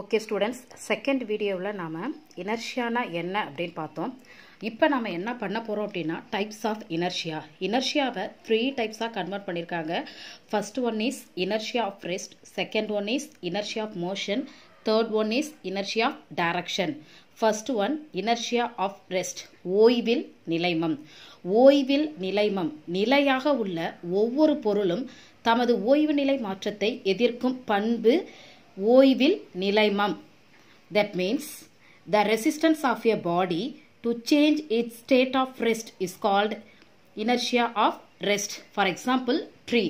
Okay students second வீடியோவில் நாம் இனர்ஷியானா என்ன அப்படின்னு பார்த்தோம் இப்போ நம்ம என்ன பண்ண போகிறோம் அப்படின்னா டைப்ஸ் ஆஃப் இனர்ஷியா இனர்ஷியாவை த்ரீ டைப்ஸாக கன்வெர்ட் பண்ணியிருக்காங்க first one is inertia of rest second one is inertia of motion third one is inertia of direction first one inertia of rest ஓய்வில் நிலைமம் ஓய்வில் நிலைமம் நிலையாக உள்ள ஒவ்வொரு பொருளும் தமது ஓய்வு நிலை மாற்றத்தை எதிர்க்கும் பண்பு ஓய்வில் நிலைமம் that means the resistance of a body to change its state of rest is called inertia of rest for example tree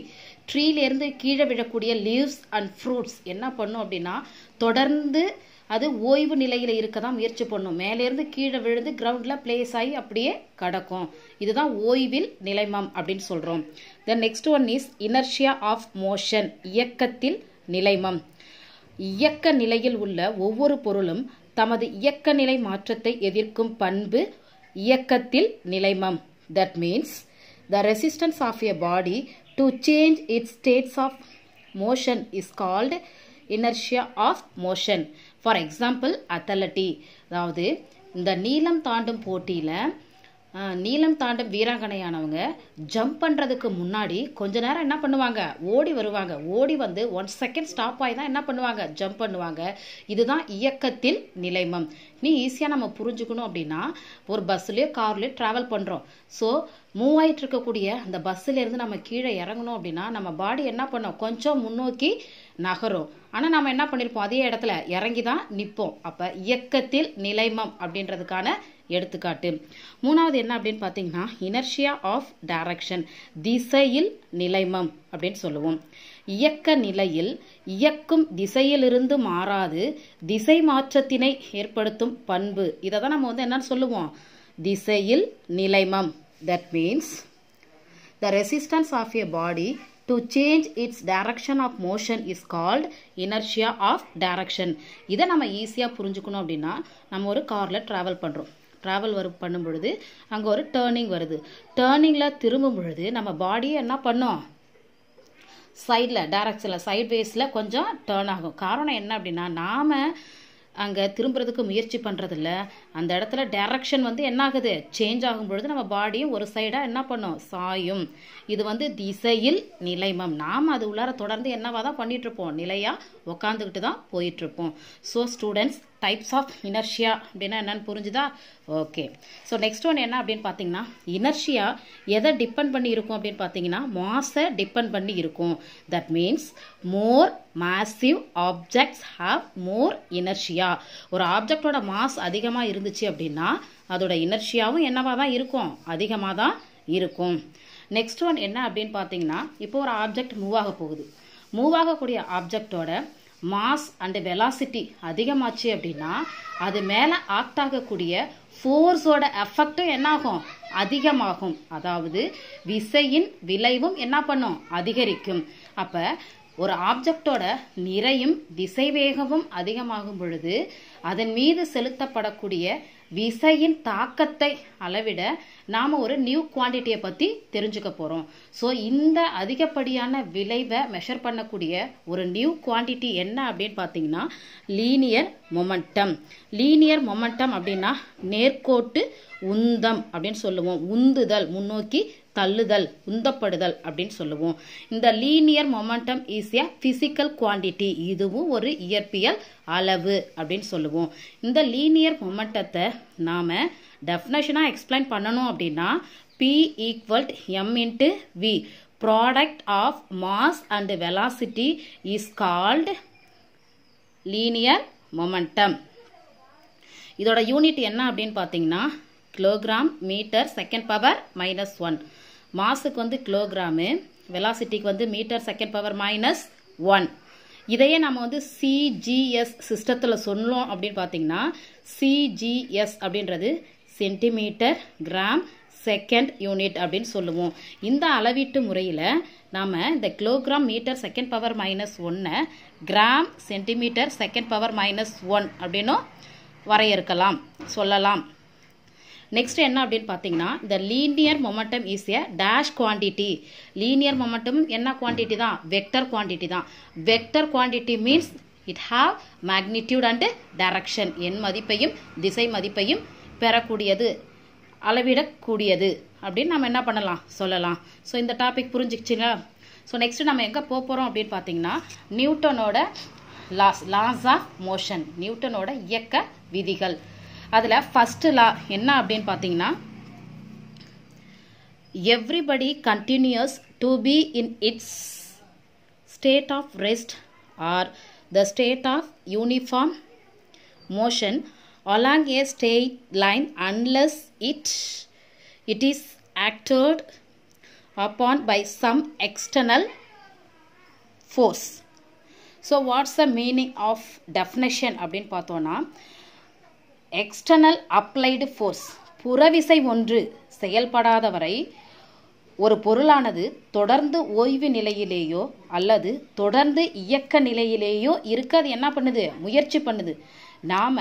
ட்ரீலேருந்து கீழே விழக்கூடிய லீவ்ஸ் அண்ட் ஃப்ரூட்ஸ் என்ன பண்ணும் அப்படின்னா தொடர்ந்து அது ஓய்வு நிலையில் இருக்க தான் முயற்சி பண்ணும் மேலேருந்து கீழே விழுந்து கிரவுண்டில் பிளேஸ் ஆகி அப்படியே கிடக்கும் இதுதான் ஓய்வில் நிலைமம் அப்படின்னு சொல்கிறோம் the next one is inertia of motion இயக்கத்தில் நிலைமம் இயக்க நிலையில் உள்ள ஒவ்வொரு பொருளும் தமது இயக்க நிலை மாற்றத்தை எதிர்க்கும் பண்பு இயக்கத்தில் நிலைமம் that means the resistance of a body to change its states of motion is called inertia of motion for example athlete அதாவது இந்த நீளம் தாண்டும் போட்டியில் நீளம் தாண்டும் வீராங்கனையானவங்க ஜம்ப் பண்ணுறதுக்கு முன்னாடி கொஞ்ச நேரம் என்ன பண்ணுவாங்க ஓடி வருவாங்க ஓடி வந்து ஒன் செகண்ட் ஸ்டாப் ஆகி தான் என்ன பண்ணுவாங்க ஜம்ப் பண்ணுவாங்க இதுதான் இயக்கத்தின் நிலைமம் நீ ஈஸியாக நம்ம புரிஞ்சுக்கணும் அப்படின்னா ஒரு பஸ்லேயோ கார்லேயோ ட்ராவல் பண்ணுறோம் ஸோ மூவ் ஆகிட்டு இருக்கக்கூடிய அந்த பஸ்ஸுலேருந்து நம்ம கீழே இறங்கணும் அப்படின்னா நம்ம பாடி என்ன பண்ணோம் கொஞ்சம் முன்னோக்கி நகரும் ஆனால் நம்ம என்ன பண்ணியிருப்போம் அதே இடத்துல இறங்கி தான் நிற்போம் அப்போ இயக்கத்தில் நிலைமம் அப்படின்றதுக்கான எடுத்துக்காட்டு மூணாவது என்ன அப்படின்னு பார்த்தீங்கன்னா இனர்ஷியா ஆஃப் டைரக்ஷன் திசையில் நிலைமம் அப்படின்னு சொல்லுவோம் இயக்க நிலையில் இயக்கும் திசையிலிருந்து மாறாது திசை மாற்றத்தினை ஏற்படுத்தும் பண்பு இதை தான் நம்ம வந்து என்னன்னு சொல்லுவோம் திசையில் நிலைமம் that means the resistance of a body to change its direction of motion is called inertia of direction இதை நம்ம ஈஸியாக புரிஞ்சுக்கணும் அப்படின்னா நம்ம ஒரு காரில் ட்ராவல் பண்ணுறோம் ட்ராவல் வரும் பண்ணும் பொழுது அங்கே ஒரு டேர்னிங் வருது டேர்னிங்கில் திரும்பும் பொழுது நம்ம பாடியை என்ன பண்ணோம் சைடில் டேரக்ஷனில் சைட் வேஸில் கொஞ்சம் டேர்ன் ஆகும் காரணம் என்ன அப்படின்னா நாம் அங்கே திரும்புறதுக்கு முயற்சி பண்ணுறதில்ல அந்த இடத்துல டேரக்ஷன் வந்து என்ன ஆகுது சேஞ்ச் ஆகும் பொழுது நம்ம பாடியும் ஒரு சைடாக என்ன பண்ணும் சாயும் இது வந்து திசையில் நிலைமம் நாம் அது உள்ளார தொடர்ந்து என்னவாக தான் பண்ணிகிட்ருப்போம் நிலையாக உக்காந்துக்கிட்டு தான் போயிட்டுருப்போம் so students types of inertia அப்படின்னா என்னன்னு புரிஞ்சுதா ஓகே ஸோ நெக்ஸ்ட் ஒன் என்ன அப்படின்னு பார்த்தீங்கன்னா இனர்ஷியா எதை டிபெண்ட் பண்ணி இருக்கும் அப்படின்னு பார்த்தீங்கன்னா மாஸை டிபெண்ட் பண்ணி இருக்கும் that means more massive objects have more inertia ஒரு ஆப்ஜெக்டோட மாஸ் அதிகமாக இருந்துச்சு அப்படின்னா அதோட இனர்ஷியாவும் என்னவாக தான் இருக்கும் அதிகமாக தான் இருக்கும் நெக்ஸ்ட் ஒன் என்ன அப்படின்னு பார்த்தீங்கன்னா இப்போ ஒரு ஆப்ஜெக்ட் மூவ் ஆக போகுது மூவ் ஆகக்கூடிய ஆப்ஜெக்டோட மாஸ் அண்டு வெலாசிட்டி அதிகமாச்சு அப்படின்னா அது மேலே ஆக்ட் ஆகக்கூடிய ஃபோர்ஸோட எஃபெக்டும் என்னாகும் அதிகமாகும் அதாவது விசையின் விளைவும் என்ன பண்ணும் அதிகரிக்கும் அப்போ ஒரு ஆப்ஜெக்டோட நிறையும் திசைவேகமும் அதிகமாகும் பொழுது அதன் மீது செலுத்தப்படக்கூடிய விசையின் தாக்கத்தை அளவிட நாம் ஒரு நியூ குவான்டிட்டியை பற்றி தெரிஞ்சுக்க போகிறோம் ஸோ இந்த அதிகப்படியான விளைவை மெஷர் பண்ணக்கூடிய ஒரு நியூ குவான்டிட்டி என்ன அப்படின்னு பார்த்தீங்கன்னா லீனியர் மொமெண்டம் லீனியர் மொமெண்டம் அப்படின்னா நேர்கோட்டு உந்தம் அப்படின்னு சொல்லுவோம் உந்துதல் முன்னோக்கி தள்ளுதல் உந்தப்படுதல் அப்படின்னு சொல்லுவோம் இந்த linear momentum is a physical quantity இதுவும் ஒரு இயற்பியல் அளவு அப்படின்னு சொல்லுவோம் இந்த லீனியர் மொமெண்டத்தை நாம் டெஃபினேஷனாக எக்ஸ்பிளைன் பண்ணணும் அப்படின்னா p equals m into v product of mass and velocity is called linear momentum இதோட யூனிட் என்ன அப்படின்னு பார்த்தீங்கன்னா kilogram metre second power minus one மாஸுக்கு வந்து கிலோகிராமு வெலாசிட்டிக்கு வந்து metre second power minus one இதையே நம்ம வந்து சிஜிஎஸ் சிஸ்டத்தில் சொன்னோம் அப்படின்னு பார்த்தீங்கன்னா சிஜிஎஸ் அப்படின்றது சென்டிமீட்டர் கிராம் செகண்ட் யூனிட் அப்படின்னு சொல்லுவோம் இந்த அளவீட்டு முறையில் நாம் இந்த kilogram metre second power minus ஒன்னை gram centimetre second power minus one அப்படின்னும் வரையறுக்கலாம் சொல்லலாம் நெக்ஸ்ட் என்ன அப்படின்னு பார்த்தீங்கன்னா இந்த linear momentum is a dash quantity linear momentum என்ன குவான்டிட்டி தான் வெக்டர் குவான்டிட்டி தான் vector quantity means it have magnitude and direction என் மதிப்பையும் திசை மதிப்பையும் பெறக்கூடியது அளவிடக்கூடியது அப்படின்னு நம்ம என்ன பண்ணலாம் சொல்லலாம் ஸோ இந்த டாபிக் புரிஞ்சிக்கிச்சுங்களா ஸோ நெக்ஸ்ட் நம்ம எங்கே போக போகிறோம் அப்படின்னு பார்த்தீங்கன்னா நியூட்டனோட லாஸ் லாஸ் ஆஃப் மோஷன் நியூட்டனோட இயக்க விதிகள் அதில் ஃபஸ்ட்டு லா என்ன அப்படின்னு பார்த்தீங்கன்னா everybody continues to be in its state of rest or the state of uniform motion along a straight line unless it it is acted upon by some external force so what's the meaning of definition அப்படின்னு பார்த்தோன்னா external applied force புறவிசை ஒன்று செயல்படாதவரை ஒரு பொருளானது தொடர்ந்து ஓய்வு நிலையிலேயோ அல்லது தொடர்ந்து இயக்க நிலையிலேயோ இருக்க அது என்ன பண்ணுது முயற்சி பண்ணுது நாம்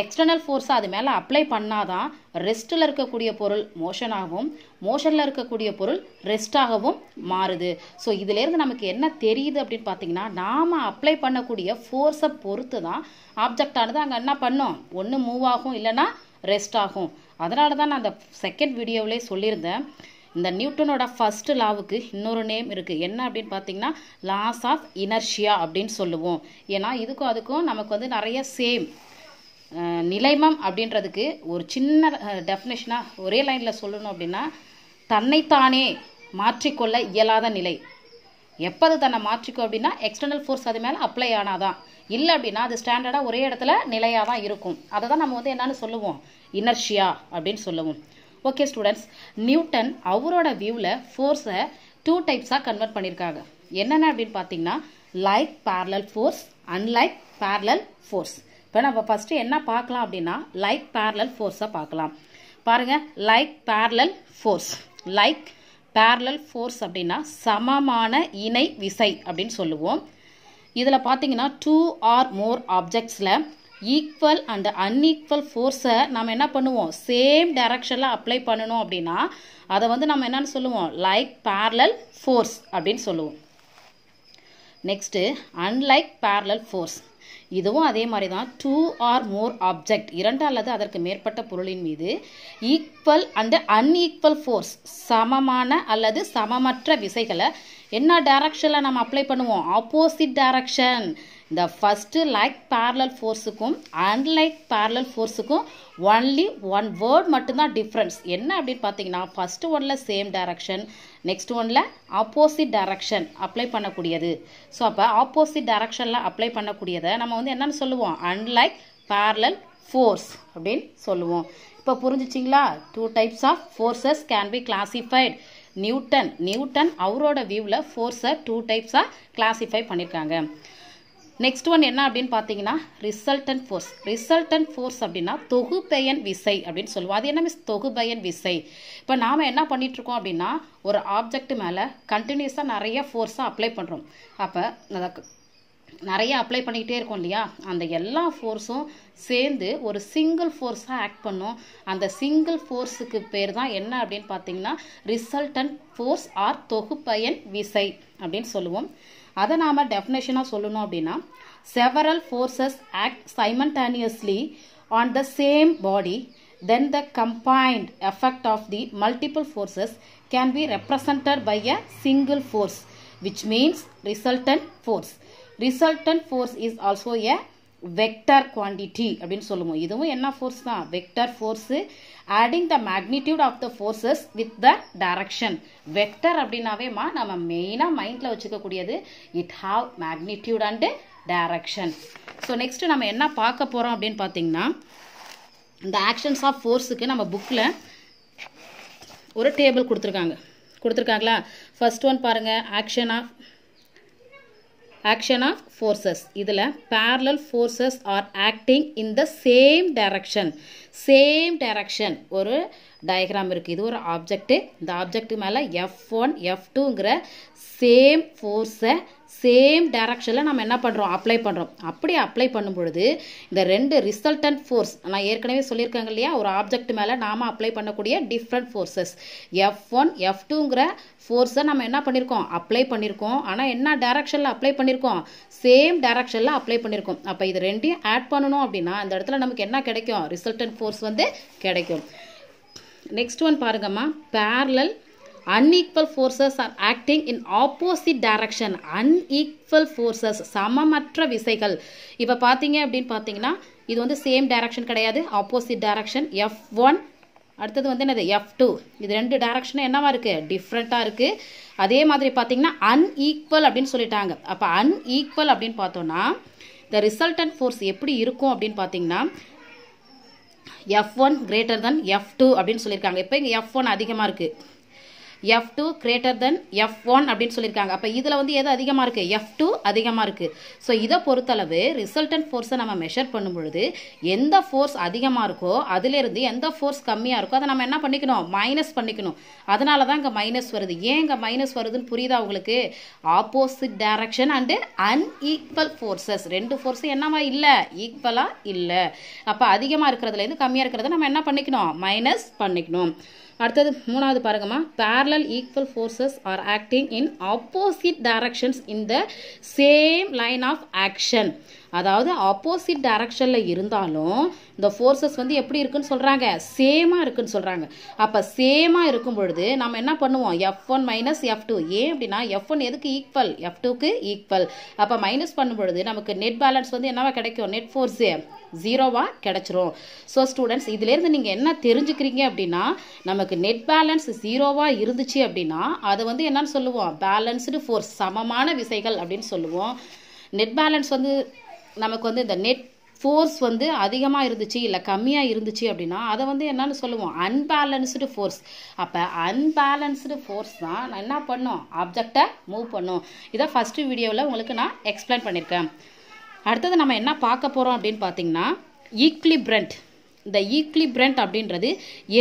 எக்ஸ்டர்னல் ஃபோர்ஸை அது மேலே அப்ளை பண்ணாதான் ரெஸ்ட்டில் இருக்கக்கூடிய பொருள் மோஷனாகவும் மோஷனில் இருக்கக்கூடிய பொருள் ரெஸ்ட்டாகவும் மாறுது ஸோ இதிலேருந்து நமக்கு என்ன தெரியுது அப்படின்னு பார்த்தீங்கன்னா நாம் அப்ளை பண்ணக்கூடிய ஃபோர்ஸை பொறுத்து தான் ஆப்ஜெக்டானது அங்கே என்ன பண்ணோம் ஒன்று மூவ் ஆகும் இல்லைன்னா ரெஸ்ட் ஆகும் அதனால தான் நான் அந்த செகண்ட் வீடியோவிலே சொல்லியிருந்தேன் இந்த நியூட்டனோட ஃபஸ்ட்டு லாவுக்கு இன்னொரு நேம் இருக்குது என்ன அப்படின்னு பார்த்தீங்கன்னா லாஸ் ஆஃப் இனர்ஷியா அப்படின்னு சொல்லுவோம் ஏன்னா இதுக்கும் அதுக்கும் நமக்கு வந்து நிறைய சேம் நிலைமம் அப்படின்றதுக்கு ஒரு சின்ன டெஃபினேஷனாக ஒரே லைனில் சொல்லணும் அப்படின்னா தன்னைத்தானே மாற்றிக்கொள்ள இயலாத நிலை எப்போது தன்னை மாற்றிக்கும் அப்படின்னா எக்ஸ்டர்னல் ஃபோர்ஸ் அது மேலே அப்ளை ஆனாதான் இல்லை அப்படின்னா அது ஸ்டாண்டர்டாக ஒரே இடத்துல நிலையாக தான் இருக்கும் அதை தான் நம்ம வந்து என்னென்னு சொல்லுவோம் இனர்ஷியா அப்படின்னு சொல்லுவோம் ஓகே ஸ்டூடெண்ட்ஸ் நியூட்டன் அவரோட வியூவில் ஃபோர்ஸை டூ டைப்ஸாக கன்வெர்ட் பண்ணியிருக்காங்க என்னென்ன அப்படின்னு பார்த்தீங்கன்னா like parallel force unlike parallel force இப்போ நம்ம ஃபஸ்ட்டு என்ன பார்க்கலாம் அப்படின்னா லைக் பேரலல் ஃபோர்ஸை பார்க்கலாம் பாருங்கள் like parallel force like parallel force அப்படின்னா சமமான இணை விசை அப்படின்னு சொல்லுவோம் இதில் பார்த்தீங்கன்னா டூ ஆர் மோர் ஆப்ஜெக்ட்ஸில் ஈக்குவல் அண்ட் அன்ஈக்குவல் ஃபோர்ஸை நம்ம என்ன பண்ணுவோம் சேம் டைரக்ஷனில் அப்ளை பண்ணணும் அப்படின்னா அதை வந்து நம்ம என்னன்னு சொல்லுவோம் லைக் பேரலல் ஃபோர்ஸ் அப்படின்னு சொல்லுவோம் நெக்ஸ்ட்டு அன்லைக் பேரலல் ஃபோர்ஸ் இதுவும் அதே மாதிரி தான் டூ ஆர் மோர் ஆப்ஜெக்ட் இரண்டு அல்லது அதற்கு மேற்பட்ட பொருளின் மீது ஈக்குவல் அண்டு அன்ஈக்குவல் ஃபோர்ஸ் சமமான அல்லது சமமற்ற விசைகளை என்ன டைரக்ஷனில் நம்ம அப்ளை பண்ணுவோம் ஆப்போசிட் டைரக்ஷன் இந்த ஃபஸ்ட்டு லைக் பேரலல் ஃபோர்ஸுக்கும் அன்லைக் பேரலல் ஃபோர்ஸுக்கும் ஒன்லி ஒன் வேர்ட் மட்டும்தான் டிஃப்ரென்ஸ் என்ன அப்படின்னு பார்த்தீங்கன்னா ஃபஸ்ட்டு ஒனில் சேம் டைரக்ஷன் நெக்ஸ்ட் ஒனில் ஆப்போசிட் டைரக்ஷன் அப்ளை பண்ணக்கூடியது ஸோ அப்போ ஆப்போசிட் டைரக்ஷனில் அப்ளை பண்ணக்கூடியதை நம்ம வந்து என்னென்னு சொல்லுவோம் அன்லைக் பேரலல் ஃபோர்ஸ் அப்படின்னு சொல்லுவோம் இப்போ புரிஞ்சிச்சிங்களா two types of forces can be classified Newton Newton அவரோட வியூவில் ஃபோர்ஸை டூ டைப்ஸாக கிளாசிஃபை பண்ணியிருக்காங்க நெக்ஸ்ட் ஒன் என்ன அப்படின்னு பார்த்தீங்கன்னா ரிசல்டன் ஃபோர்ஸ் ரிசல்டன்ட் ஃபோர்ஸ் அப்படின்னா தொகுபெயன் விசை அப்படின்னு சொல்லுவோம் அது என்ன மிஸ் தொகுபயன் விசை இப்போ நாம் என்ன பண்ணிகிட்ருக்கோம் அப்படின்னா ஒரு ஆப்ஜெக்ட் மேலே கண்டினியூஸாக நிறைய ஃபோர்ஸாக அப்ளை பண்ணுறோம் அப்போ அதை நிறைய அப்ளை பண்ணிக்கிட்டே இருக்கோம் இல்லையா அந்த எல்லா ஃபோர்ஸும் சேர்ந்து ஒரு சிங்கிள் ஃபோர்ஸாக ஆக்ட் பண்ணும் அந்த சிங்கிள் ஃபோர்ஸுக்கு பேர் தான் என்ன அப்படின்னு பார்த்தீங்கன்னா ரிசல்டன் ஃபோர்ஸ் ஆர் தொகுப்பயன் விசை அப்படின்னு சொல்லுவோம் அதை நாம் டெஃபினேஷனாக சொல்லணும் அப்படின்னா several forces act simultaneously on the same body then the combined effect of the multiple forces can be represented by a single force which means resultant force resultant force is also a vector quantity அப்படின்னு சொல்லுவோம் இதுவும் என்ன force தான் vector force adding the magnitude of the forces with the direction vector நாம் நம்ம மெயினாக மைண்டில் வச்சுக்கக்கூடியது it have magnitude and direction so next நம்ம என்ன பார்க்க போகிறோம் அப்படின்னு பார்த்தீங்கன்னா இந்த ஆக்ஷன்ஸ் ஆஃப் ஃபோர்ஸுக்கு நம்ம புக்கில் ஒரு டேபிள் கொடுத்துருக்காங்க கொடுத்துருக்காங்களா first ஒன் பாருங்கள் action of action of forces இதில் parallel forces are acting in the same direction same direction ஒரு diagram இருக்கு இது ஒரு object இந்த object மேல F1 F2 F2ங்கிற same force same டைரக்ஷனில் நம்ம என்ன பண்ணுறோம் அப்ளை பண்ணுறோம் அப்படி அப்ளை பண்ணும் பொழுது இந்த ரெண்டு ரிசல்டன்ட் ஃபோர்ஸ் நான் ஏற்கனவே சொல்லியிருக்காங்க இல்லையா ஒரு ஆப்ஜெக்ட் மேலே நாம் அப்ளை பண்ணக்கூடிய different forces F one F டூங்கிற ஃபோர்ஸை நம்ம என்ன பண்ணியிருக்கோம் அப்ளை பண்ணியிருக்கோம் ஆனால் என்ன டேரக்ஷனில் அப்ளை பண்ணியிருக்கோம் சேம் டேரக்ஷனில் அப்ளை பண்ணியிருக்கோம் அப்போ இது ரெண்டையும் ஆட் பண்ணணும் அப்படின்னா அந்த இடத்துல நமக்கு என்ன கிடைக்கும் ரிசல்டன்ட் ஃபோர்ஸ் வந்து கிடைக்கும் நெக்ஸ்ட் ஒன் பாருங்கம்மா parallel unequal forces are acting in opposite direction unequal forces சமமற்ற விசைகள் இப்போ பார்த்தீங்க அப்படின்னு பார்த்தீங்கன்னா இது வந்து சேம் டைரக்ஷன் கிடையாது ஆப்போசிட் டைரக்ஷன் எஃப் ஒன் அடுத்தது வந்து என்னது எஃப் டூ இது ரெண்டு டைரக்ஷனும் என்னவா இருக்குது டிஃப்ரெண்ட்டாக இருக்குது அதே மாதிரி பார்த்தீங்கன்னா அன்ஈக்குவல் அப்படின்னு சொல்லிட்டாங்க அப்போ அன்ஈக்குவல் அப்படின்னு பார்த்தோன்னா த ரிசல்டன்ட் ஃபோர்ஸ் எப்படி இருக்கும் அப்படின்னு பார்த்தீங்கன்னா F one greater than F two அப்படின்னு சொல்லியிருக்காங்க இப்போ இங்கே எஃப் ஒன் அதிகமாக இருக்குது F two greater than F one அப்படின்னு சொல்லியிருக்காங்க அப்போ இதில் வந்து எது அதிகமாக இருக்குது எஃப் டூ அதிகமாக இருக்குது ஸோ இதை பொறுத்தளவு ரிசல்டன்ட் ஃபோர்ஸை நம்ம மெஷர் பண்ணும் பொழுது எந்த ஃபோர்ஸ் அதிகமாக இருக்கோ அதிலேருந்து எந்த ஃபோர்ஸ் கம்மியாக இருக்கோ அதை நம்ம என்ன பண்ணிக்கணும் மைனஸ் பண்ணிக்கணும் அதனால தான் இங்கே மைனஸ் வருது ஏன் இங்கே மைனஸ் வருதுன்னு புரியுதா உங்களுக்கு opposite direction and unequal forces ரெண்டு ஃபோர்ஸும் என்னவா இல்லை ஈக்குவலாக இல்லை அப்போ அதிகமாக இருக்கிறதுலேருந்து கம்மியாக இருக்கிறத நம்ம என்ன பண்ணிக்கணும் மைனஸ் பண்ணிக்கணும் அடுத்தது மூணாவது பாருங்கம்மா parallel equal forces are acting in opposite directions in the same line of action அதாவது ஆப்போசிட் டைரக்ஷனில் இருந்தாலும் இந்த ஃபோர்ஸஸ் வந்து எப்படி இருக்குன்னு சொல்கிறாங்க சேமாக இருக்குன்னு சொல்கிறாங்க அப்போ சேமாக இருக்கும் பொழுது நம்ம என்ன பண்ணுவோம் F one minus F two ஏன் அப்படின்னா எஃப் ஒன் எதுக்கு ஈக்குவல் எஃப் டூக்கு ஈக்குவல் அப்போ மைனஸ் பண்ணும் பொழுது நமக்கு நெட் பேலன்ஸ் வந்து என்னவா கிடைக்கும் நெட் ஃபோர்ஸு ஜீரோவாக கிடச்சிரும் ஸோ ஸ்டூடெண்ட்ஸ் இதுலேருந்து நீங்கள் என்ன தெரிஞ்சுக்கிறீங்க அப்படின்னா நமக்கு நெட் பேலன்ஸ் ஜீரோவாக இருந்துச்சு அப்படின்னா அதை வந்து என்னன்னு சொல்லுவோம் பேலன்ஸ்டு ஃபோர் சமமான விசைகள் அப்படின்னு சொல்லுவோம் நெட் பேலன்ஸ் வந்து நமக்கு வந்து இந்த நெட் ஃபோர்ஸ் வந்து அதிகமாக இருந்துச்சு இல்லை கம்மியாக இருந்துச்சு அப்படின்னா அதை வந்து என்னன்னு சொல்லுவோம் அன்பேலன்ஸ்டு ஃபோர்ஸ் அப்போ அன்பேலன்ஸ்டு ஃபோர்ஸ் தான் நான் என்ன பண்ணோம் ஆப்ஜெக்டை மூவ் பண்ணும் இதான் ஃபஸ்ட்டு வீடியோவில் உங்களுக்கு நான் எக்ஸ்பிளைன் பண்ணியிருக்கேன் அடுத்தது நம்ம என்ன பார்க்க போகிறோம் அப்படின்னு பார்த்தீங்கன்னா ஈக்லிப்ரண்ட் இந்த பிரண்ட் அப்படின்றது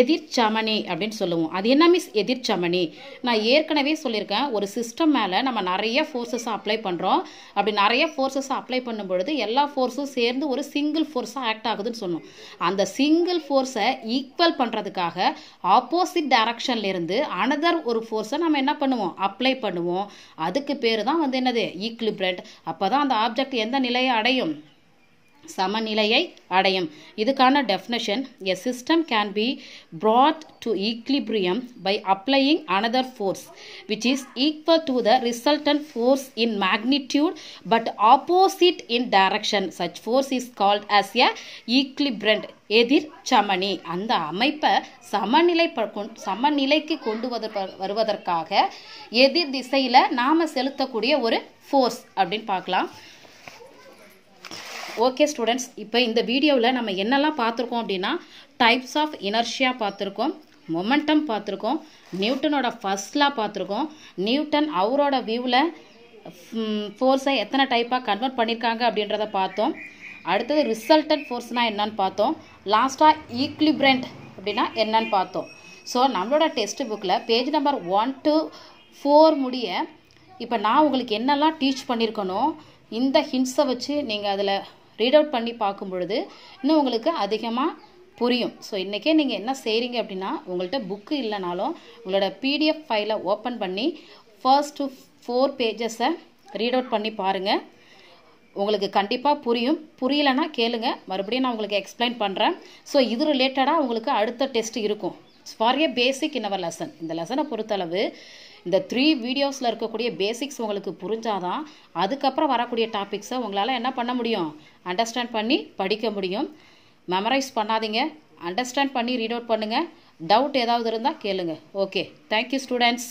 எதிர்ச்சமணி அப்படின்னு சொல்லுவோம் அது என்ன மிஸ் எதிர்ச்சமணி நான் ஏற்கனவே சொல்லியிருக்கேன் ஒரு சிஸ்டம் மேலே நம்ம நிறைய ஃபோர்ஸஸை அப்ளை பண்ணுறோம் அப்படி நிறைய ஃபோர்ஸஸை அப்ளை பண்ணும் பொழுது எல்லா ஃபோர்ஸும் சேர்ந்து ஒரு சிங்கிள் ஃபோர்ஸாக ஆக்ட் ஆகுதுன்னு சொன்னோம் அந்த சிங்கிள் ஃபோர்ஸை ஈக்குவல் பண்ணுறதுக்காக ஆப்போசிட் டைரக்ஷன்லேருந்து அனதர் ஒரு ஃபோர்ஸை நம்ம என்ன பண்ணுவோம் அப்ளை பண்ணுவோம் அதுக்கு பேர் தான் வந்து என்னது ஈக்லிபிரண்ட் அப்போ தான் அந்த ஆப்ஜெக்ட் எந்த நிலையை அடையும் சமநிலையை அடையும் இதுக்கான definition a system can be brought to equilibrium by applying another force which is equal to the resultant force in magnitude but opposite in direction. Such force is called as a equilibrant. எதிர் சமணி அந்த அமைப்பை சமநிலை சமநிலைக்கு கொண்டு வருவதற்காக எதிர் திசையில் நாம் செலுத்தக்கூடிய ஒரு ஃபோர்ஸ் அப்படின்னு பார்க்கலாம் ஓகே ஸ்டூடெண்ட்ஸ் இப்போ இந்த வீடியோவில் நம்ம என்னெல்லாம் பார்த்துருக்கோம் அப்படின்னா டைப்ஸ் ஆஃப் இனர்ஷியா பார்த்துருக்கோம் மொமெண்டம் பார்த்துருக்கோம் நியூட்டனோட ஃபர்ஸ்ட்லாம் பார்த்துருக்கோம் நியூட்டன் அவரோட வியூவில் ஃபோர்ஸை எத்தனை டைப்பாக கன்வெர்ட் பண்ணியிருக்காங்க அப்படின்றத பார்த்தோம் அடுத்தது ரிசல்டன்ட் ஃபோர்ஸ்னால் என்னன்னு பார்த்தோம் லாஸ்ட்டாக ஈக்லிப்ரெண்ட் அப்படின்னா என்னன்னு பார்த்தோம் ஸோ நம்மளோட டெக்ஸ்ட் புக்கில் page number one to four முடிய இப்போ நான் உங்களுக்கு என்னெல்லாம் டீச் பண்ணியிருக்கணும் இந்த ஹிண்ட்ஸை வச்சு நீங்கள் அதில் ரீட் அவுட் பண்ணி பார்க்கும் பொழுது இன்னும் உங்களுக்கு அதிகமாக புரியும் ஸோ இன்றைக்கே நீங்கள் என்ன செய்கிறீங்க அப்படின்னா உங்கள்கிட்ட புக்கு இல்லைனாலும் உங்களோட பிடிஎஃப் ஃபைலை ஓப்பன் பண்ணி ஃபர்ஸ்ட் ஃபோர் பேஜஸை ரீட் அவுட் பண்ணி பாருங்கள் உங்களுக்கு கண்டிப்பாக புரியும் புரியலைன்னா கேளுங்க மறுபடியும் நான் உங்களுக்கு எக்ஸ்பிளைன் பண்ணுறேன் ஸோ இது ரிலேட்டடாக உங்களுக்கு அடுத்த டெஸ்ட் இருக்கும் ஃபார் ஏ பேசிக் இன்னவர் லெசன் இந்த லெசனை பொறுத்தளவு இந்த த்ரீ வீடியோஸில் இருக்கக்கூடிய பேசிக்ஸ் உங்களுக்கு புரிஞ்சாதான் அதுக்கப்புறம் வரக்கூடிய டாபிக்ஸை உங்களால் என்ன பண்ண முடியும் அண்டர்ஸ்டாண்ட் பண்ணி படிக்க முடியும் மெமரைஸ் பண்ணாதீங்க அண்டர்ஸ்டாண்ட் பண்ணி ரீட் அவுட் பண்ணுங்கள் டவுட் ஏதாவது இருந்தால் கேளுங்க ஓகே தேங்க்யூ ஸ்டூடெண்ட்ஸ்